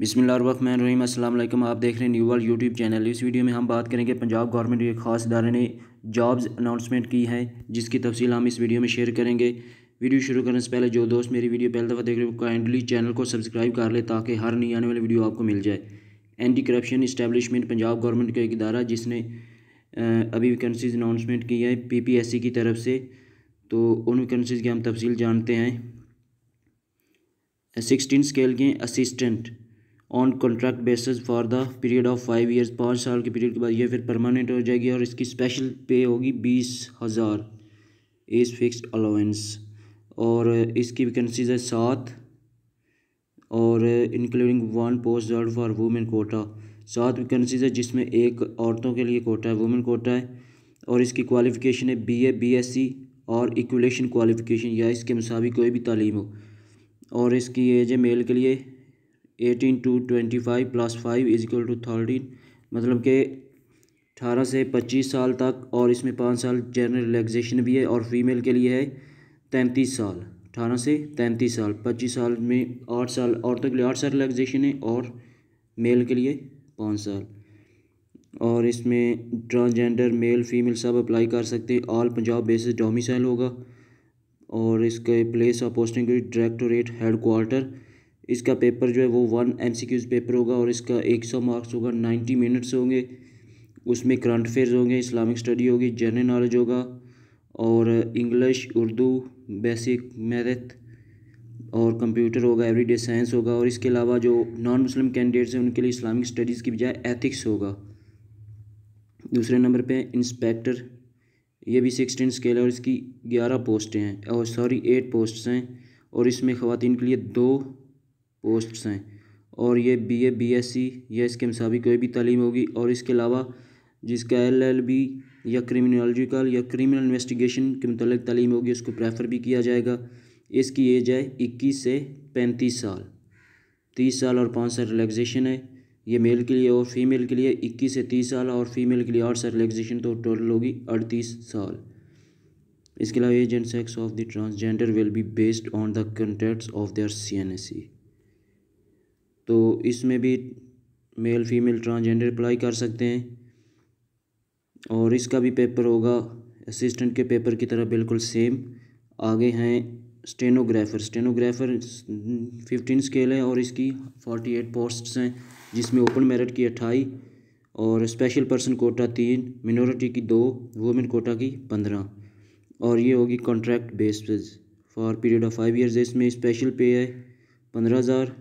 रही अल्लाम आप देख रहे हैं न्यू वर्ल्ड यूट्यूब चैनल इस वीडियो में हम बात करेंगे पंजाब गवर्नमेंट के खास इदारे ने जॉब्स अनाउंसमेंट की है जिसकी तफसील हम इस वीडियो में शेयर करेंगे वीडियो शुरू करने से पहले जो दोस्त मेरी वीडियो पहले दफ़ा देख रहे हो काइंडली चैनल को सब्सक्राइब कर ले ताकि हर नई आने वाली वीडियो आपको मिल जाए anti corruption establishment Punjab government का एक इदारा जिसने अभी वैकेंसीज अनाउंसमेंट की है सी की तरफ से तो उन वैकेंसीज की हम तफसील जानते हैं सिक्सटीन स्केल के assistant on contract basis for the period of five years पाँच साल के पीरियड के बाद ये फिर परमानेंट हो जाएगी और इसकी स्पेशल पे होगी बीस हज़ार एज फिक्स अलाउंस और इसकी वैकेंसीज है सात और इंक्लूडिंग वन पोस्ट जॉड फॉर वुमेन कोटा सात वैकेंसीज है जिसमें एक औरतों के लिए कोटा है वुमेन कोटा है और इसकी क्वालिफ़िकेशन है B A B S C और इक्वलेशन क्वालिफ़िकेशन या इसके मुसाबिक कोई भी तालीम हो और इसकी एज है मेल के लिए eighteen to twenty five plus five is equal to thirteen मतलब के अठारह से पच्चीस साल तक और इसमें पाँच साल जनरल रिलैक्सेशन भी है और फीमेल के लिए है तैंतीस साल अठारह से तैंतीस साल पच्चीस साल में आठ साल औरतों के लिए आठ साल रिलैक्सेशन है और मेल के लिए पाँच साल और इसमें ट्रांसजेंडर मेल फीमेल सब अप्लाई कर सकते हैं ऑल पंजाब बेसिस डोमिसाइल होगा और इसके place of posting directorate head इसका पेपर जो है वो one M C Qs paper होगा और इसका एक सौ मार्क्स होगा नाइन्टी मिनट्स होंगे उसमें करंट अफेयर्स होंगे इस्लामिक स्टडी होगी जनरल नॉलेज होगा और इंग्लिश उर्दू बेसिक मैथ और कंप्यूटर होगा एवरीडे साइंस होगा और इसके अलावा जो नॉन मुस्लिम कैंडिडेट्स हैं उनके लिए इस्लामिक स्टडीज़ की बजाय एथिक्स होगा दूसरे नंबर पे इंस्पेक्टर ये भी सिक्सटीन स्केल है और इसकी ग्यारह पोस्टें हैं और सॉरी एट पोस्ट्स हैं और इसमें ख़वान के लिए दो पोस्ट्स हैं और ये B A B S C या इसके मुसाबिक कोई भी तालीम होगी और इसके अलावा जिसका एल एल बी या क्रिमिनोलॉजिकल या क्रिमिनल इन्वेस्टिगेशन के मतलब तालीम होगी उसको प्रेफर भी किया जाएगा इसकी एज है इक्कीस से पैंतीस साल तीस साल और पाँच साल रिलैक्सेशन है ये मेल के लिए और फीमेल के लिए इक्कीस से तीस साल और फीमेल के लिए आठ साल रिलैक्सेशन तो टोटल होगी अड़तीस साल इसके अलावा age and sex of the transgender will be based on the contents of their C N S C तो इसमें भी मेल फीमेल ट्रांसजेंडर अप्लाई कर सकते हैं और इसका भी पेपर होगा असिस्टेंट के पेपर की तरह बिल्कुल सेम आगे हैं स्टेनोग्राफर स्टेनोग्राफर फिफ्टीन स्केल है और इसकी फोर्टी एट पोस्ट्स हैं जिसमें ओपन मेरिट की अट्ठाई और स्पेशल पर्सन कोटा तीन मिनोरिटी की दो वुमेन कोटा की पंद्रह और ये होगी contract base for period of five years इसमें स्पेशल पे है पंद्रह हज़ार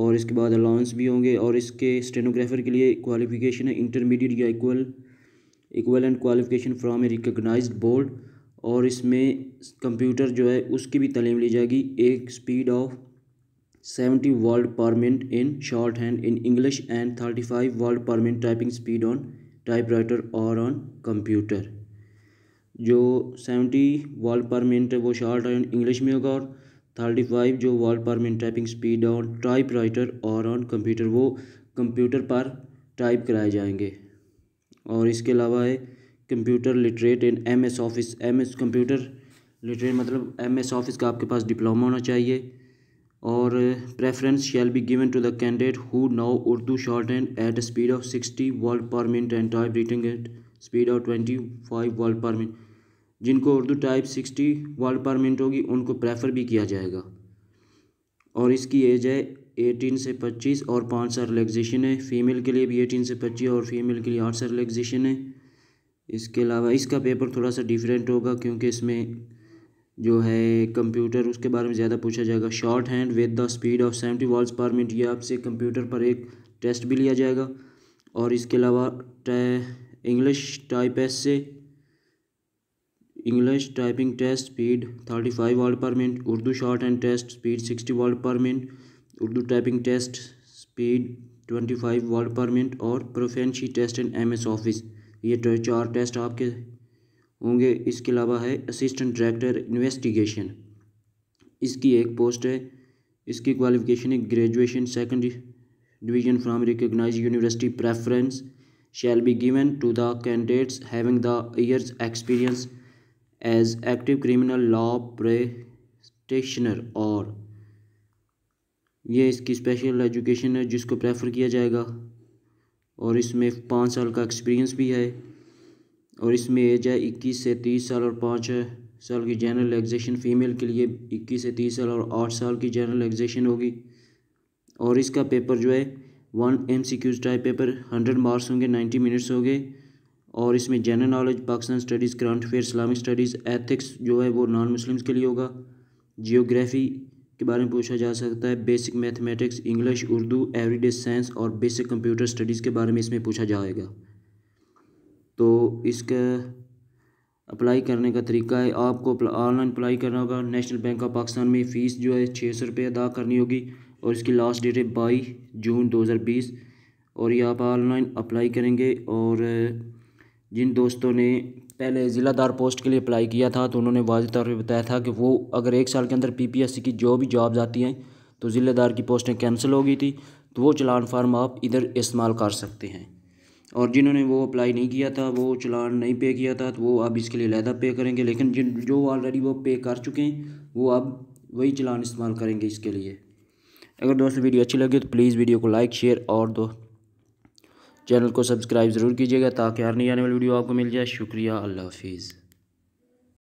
और इसके बाद अलाउंस भी होंगे और इसके स्टेनोग्राफर के लिए क्वालिफिकेशन है इंटरमीडिएट या equal equal and qualification from a recognize board और इसमें कंप्यूटर जो है उसकी भी तलीम ली जाएगी एक speed of seventy world per minute in shorthand in English and thirty five world per minute typing speed on typewriter और ऑन कंप्यूटर जो सेवेंटी वर्ल्ड पर मिनट है वो शॉर्ट हैंड इंग्लिश में होगा और थर्टी फाइव जो world per minute typing speed on typewriter और on computer वो कंप्यूटर पर टाइप कराए जाएंगे और इसके अलावा है computer literate in M S office M S computer literate मतलब एम एस ऑफिस का आपके पास डिप्लोमा होना चाहिए और preference shall be given to the candidate who now Urdu shorthand at speed of sixty words per minute and type writing at speed of twenty five world per minute जिनको Urdu type sixty word per minute होगी उनको prefer भी किया जाएगा और इसकी as है eighteen से पच्चीस और पाँच साल रिलेक्जेशन है फीमेल के लिए भी एटीन से पच्चीस और फीमेल के लिए आठ साल रिलेक्जेशन है इसके अलावा इसका पेपर थोड़ा सा डिफरेंट होगा क्योंकि इसमें जो है कंप्यूटर उसके बारे में ज़्यादा पूछा जाएगा shorthand with the speed of seventy words per minute ये आपसे कंप्यूटर पर एक टेस्ट भी लिया जाएगा और इसके अलावा इंग्लिश टाइप एस से English typing test speed five word per minute Urdu shorthand test speed sixty word per minute Urdu typing test speed five word per minute और proficiency test and S office ये तो चार test आपके होंगे इसके अलावा है असिस्टेंट डायरेक्टर इन्वेस्टिगेशन इसकी एक पोस्ट है इसकी क्वालिफिकेशन है graduation second division from recognize university preference shall be given to the candidates having the years experience as active criminal law practitioner और ये इसकी स्पेशल एजुकेशन है जिसको प्रेफर किया जाएगा और इसमें पाँच साल का एक्सपीरियंस भी है और इसमें एज है इक्कीस से तीस साल और पाँच साल की जनरल एग्जेशन फ़ीमेल के लिए इक्कीस से तीस साल और आठ साल की जनरल एग्जेशन होगी और इसका पेपर जो है one M C Qs type paper hundred marks होंगे नाइन्टी मिनट्स होंगे और इसमें general knowledge Pakistan studies current affair Islamic studies ethics जो है वो नॉन मुस्लिम्स के लिए होगा जियोग्राफ़ी के बारे में पूछा जा सकता है basic mathematics English Urdu everyday science और बेसिक कंप्यूटर स्टडीज़ के बारे में इसमें पूछा जाएगा तो इसका अप्लाई करने का तरीका है आपको ऑनलाइन अप्लाई करना होगा नेशनल बैंक ऑफ पाकिस्तान में फ़ीस जो है छः सौ रुपये अदा करनी होगी और इसकी लास्ट डेट है बाईस जून दो हज़ार बीस और ये आप ऑनलाइन अप्लाई करेंगे और जिन दोस्तों ने पहले ज़िलादार पोस्ट के लिए अप्लाई किया था तो उन्होंने वाज तौर पर बताया था कि वो अगर एक साल के अंदर पीपीएससी की जो भी जॉब्स आती हैं तो ज़िलेदार की पोस्टें कैंसिल हो गई थी तो वो चलान फार्म आप इधर इस्तेमाल कर सकते हैं और जिन्होंने वो अप्लाई नहीं किया था वो चलान नहीं पे किया था तो वो अब इसके लिए लहदा पे करेंगे लेकिन जिन जो ऑलरेडी वो पे कर चुके हैं वो अब वही चलान इस्तेमाल करेंगे इसके लिए अगर दोस्तों वीडियो अच्छी लगी तो प्लीज़ वीडियो को लाइक शेयर और दो चैनल को सब्सक्राइब ज़रूर कीजिएगा ताकि हर नहीं आने वाली वीडियो आपको मिल जाए शुक्रिया अल्लाह हाफिज़